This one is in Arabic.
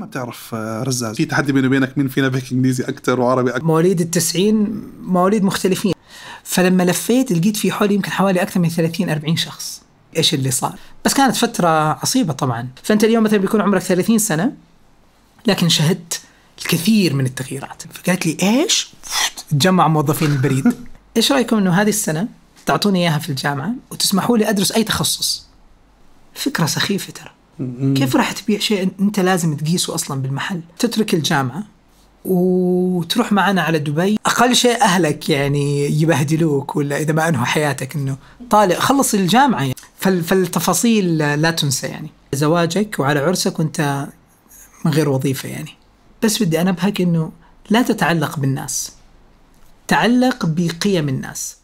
ما بتعرف آه، رزاز في تحدي بيني وبينك مين فينا بيحكي انجليزي اكثر وعربي اكثر مواليد التسعين مواليد مختلفين فلما لفيت لقيت في حولي يمكن حوالي اكثر من 30 40 شخص ايش اللي صار بس كانت فتره عصيبه طبعا فانت اليوم مثلا بيكون عمرك 30 سنه لكن شهدت الكثير من التغييرات فقالت لي ايش تجمع موظفين البريد ايش رايكم انه هذه السنه تعطوني اياها في الجامعه وتسمحوا لي ادرس اي تخصص فكره سخيفه ترى كيف راح تبيع شيء انت لازم تقيسه اصلا بالمحل تترك الجامعه وتروح معنا على دبي اقل شيء اهلك يعني يبهدلوك ولا اذا ما انهوا حياتك انه طالع خلص الجامعه يعني. فالتفاصيل لا تنسى يعني زواجك وعلى عرسك وانت من غير وظيفه يعني بس بدي انبهك انه لا تتعلق بالناس تعلق بقيم الناس